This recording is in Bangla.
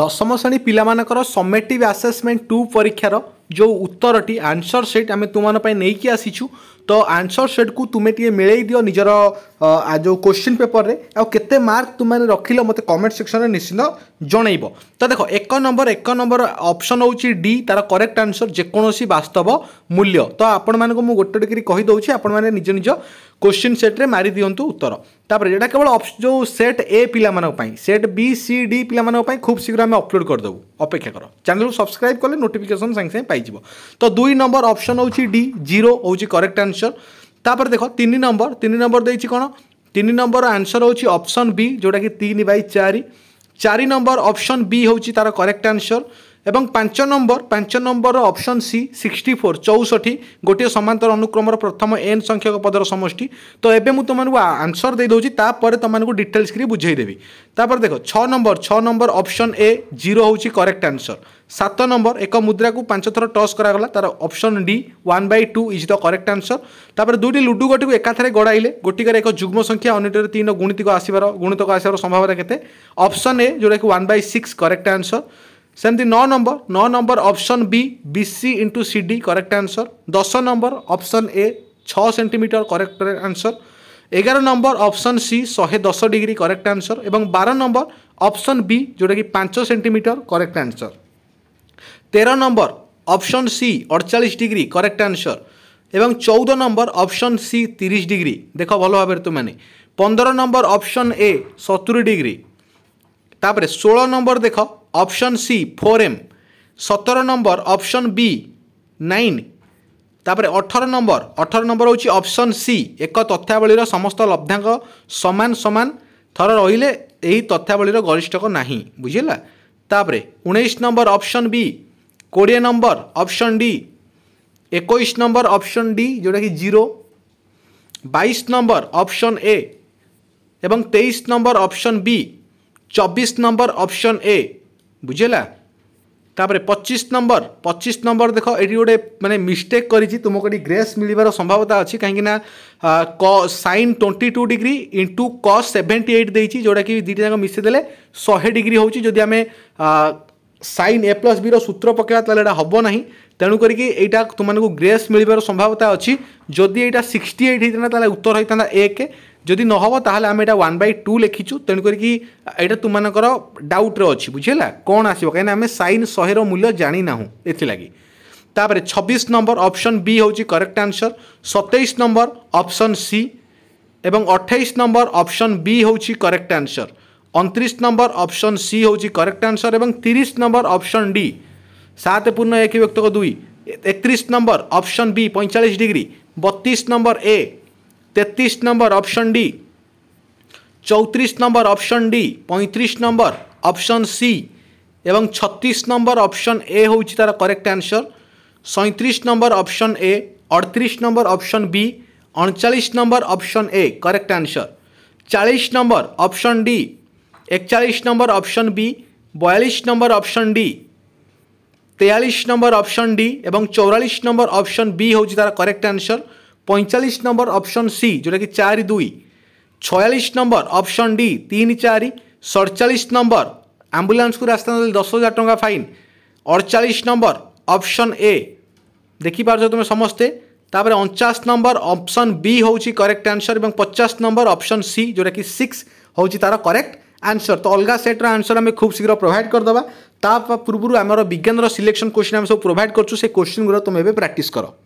দশম শ্রেণী পিলামানকর সমেটিভ আসেসমেন্ট টু পরীক্ষার যে উত্তরটি আনসর সেট আমি তোমাদের নেইকি আসিছু তো আনসর সেটকু তুমি টিকে মিলাই দিও নিজের যে কোশ্চিন পেপরের আতে মার্ক তুমি রখিল মতো কমেন্ট সেকশনে নিশ্চিত জনাইব তো দেখ এক নম্বর এক নম্বর অপশন হচ্ছে ডি তার করেক্ট আনসর যেকোন বাস্তব মূল্য তো আপনার গোটে টিকি কহিদি আপনার নিজ নিজ কোশ্চিন সেট্রে মারি দিও উত্তর তাপরে এটা কেবল যে সেট এ পিলামানাই সেট বি সি ডি পিলামানাই খুব শীঘ্র আমি অপলোড করেদেবু অপেক্ষা কর চ্যানেল সবসক্রাইব কলে নোটিফিকেসন সাংে সাংে পাইযিব তো দুই নম্বর অপশন হচ্ছে ডি জিরো হচ্ছে করেক্ট আনসর তাপরে দেখ তিন নম্বর তিন নম্বর দিয়েছি কোণ তিন নম্বর আনসর হচ্ছে অপশন বি যেটা কি তিন বাই চারি চারি নম্বর অপশন বি হচ্ছে তার করেক্ট আনসর ए पाँच नम्बर पाँच नम्बर ऑप्शन सि 64, 64, चौसठी गोटिए अनुक्रमर प्रथम एन संख्यक पदर समष्टि तपाईँ म त म आन्सर तपाईँको डिटेल्स गरि बुझैदे तर देख छम्बर छ नम्बर अप्सन ए जिरो हौँछ करक्ट आन्सर सात नम्बर एक मुद्राको पाँच थोर टस् गरेर option D one by two is the correct answer तुई लुडु गटीको एकथे गे गोटिक र एक जुग्मसङ्ख्या अनि तिन गुणितको आसबार गुणितको आसबार सम्भावना केते अप्सन ए जोडि one by six correct answer সেমতি ন নম্বর ন নম্বর option B BC into CD correct answer দশ নম্বর অপশন এ ছ সেটিমিটর করেক্ট আনসর এগার নম্বর অপশন সি শহে দশ ডিগ্রি করেক্ট আনসর এবং বার নম্বর অপশন বি যেটা কি পাঁচ সেটিমিটর করেক্ট আনসর তের নম্বর অপশন সি অড়চাশ ডিগ্রি করেক্ট আনসর এবং চৌদ নম্বর অপশন সি তিরিশ ডিগ্রি দেখো ভালোভাবে তোমাকে পনেরো নম্বর অপশন এ সতুরি ডিগ্রি তাপরে ষোলো নম্বর দেখো অপশন সি ফোর এম সতেরো নম্বর অপশন বি নাইন তাপরে অঠর নম্বর অঠর নম্বর হচ্ছে অপশন সি এক তথ্যাবলীর সমস্ত লব্ধাঙ্ক সমান সমান থর রহলে এই তথ্যাবলীর গরিষ্ঠক না বুঝলা তাপরে উনিশ নম্বর অপশন বি কোড়ি নম্বর অপশন ডি একুশ নম্বর অপশন ডি যেটা কি জিরো বাইশ নম্বর অপশন এ এবং তেইশ নম্বর অপশন বি চব্বিশ নম্বর অপশন এ বুঝিলা তাপরে পঁচিশ নম্বর পঁচিশ নম্বর দেখ এটি গোটে মানে মিষ্টেক করেছি তোমাকে এটি গ্রেস মিলবার সম্ভাবতা আছে কাহিঁকি না ক sine twenty two degree into cos seventy eight দিয়েছি যেটা কি দুইটা যাক মিশাই দেলে শহে ডিগ্রি হচ্ছে যদি আমি সাইন এ প্লস বির সূত্র পকাইবা তাহলে এটা হব না তেণু করি এইটা তোমাকে গ্রেস মিলবার সম্ভাবতা অছি যদি এইটা সিক্সটি এইট হয়ে তাহলে উত্তর হয়ে এক যদি ন হব তাহলে আমি এটা ওয়ান বাই টু লিখিছু করি এটা তোমার ডাউট্রে অছি বুঝিলা কম আসব কিনা আমি সাইন শহের মূল্য জাঁ না এগি তাপরে ছবিশ নম্বর অপশন বি হচ্ছে করেক্ট আনসর সতেইশ নম্বর অপশন সি এবং অঠাইশ নম্বর অপশন বি হচ্ছে করেক্ট আনসর অনত্রিশ নম্বর অপশন সি হচ্ছে করেক্ট আনসর এবং তিরিশ নম্বর অপশন ডি সাত পূর্ণ এক ব্যক্তক দুই একত্রিশ নম্বর অপশন বি পঁয়চাশ ডিগ্রি বত্রিশ নম্বর এ তেত্রিশ নম্বর অপশন ডি চৌত্রিশ নম্বর অপশন ডি পঁয়ত্রিশ নম্বর অপশন সি এবং ছত্রিশ নম্বর অপশন এ ହେଉଛି ତା'ର କରେକ୍ଟ ଆନ୍ସର୍ ସଇଁତିରିଶ ନମ୍ବର ଅପସନ୍ ଏ ଅଠତିରିଶ ନମ୍ବର ଅପସନ୍ ବି ଅଣଚାଳିଶ ନମ୍ବର ଅପସନ୍ ଏ କରେକ୍ଟ ଆନ୍ସର୍ ଚାଳିଶ ନମ୍ବର ଅପସନ୍ ଡି ଏକଚାଳିଶ ନମ୍ବର ଅପସନ୍ ବି ବୟାଳିଶ ନମ୍ବର ଅପସନ୍ ଡି ତେୟାଳିଶ ନମ୍ବର ଅପସନ୍ ଡି ଏବଂ ଚଉରାଳିଶ ନମ୍ବର ଅପସନ୍ ବି ହେଉଛି ତା'ର କରେକ୍ଟ ଆନ୍ସର୍ পঁয়তাল্লিশ নম্বর অপশন সি ଯେଉଁଟାକି ଚାରି ଦୁଇ ଛୟାଳିଶ ନମ୍ବର ଅପସନ୍ ଡି ତିନି ଚାରି ସଡ଼ଚାଳିଶ ନମ୍ବର ଆମ୍ବୁଲାନ୍ସକୁ ରାସ୍ତା ନେଲେ ଦଶ ହଜାର ଟଙ୍କା ଫାଇନ୍ ଅଡ଼ଚାଳିଶ ନମ୍ବର ଅପସନ୍ ଏ ଦେଖିପାରୁଛ ତୁମେ ସମସ୍ତେ ତାପରେ ଅଣଚାଶ ନମ୍ବର ଅପସନ୍ ବି ହେଉଛି କରେକ୍ଟ ଆନ୍ସର ଏବଂ ପଚାଶ ନମ୍ବର ଅପସନ୍ ସି ଯେଉଁଟାକି ସିକ୍ସ ହେଉଛି ତା'ର କରେକ୍ଟ ଆନ୍ସର ତ ଅଲଗା ସେଟ୍ର ଆନ୍ସର ଆମେ ଖୁବ୍ ଶୀଘ୍ର ପ୍ରୋଭାଇଡ଼ କରିଦେବା ତା ପୂର୍ବରୁ ଆମର ବିଜ୍ଞାନର ସିଲେକ୍ସନ୍ କୋଶ୍ଚିନ୍ ଆମେ ସବୁ ପ୍ରୋଭାଇଡ଼ କରୁଛୁ ସେ କୋଶ୍ଚିନ୍ ଗୁଡ଼ା ତୁମେ ଏବେ ପ୍ରାକ୍ଟିସ୍ କର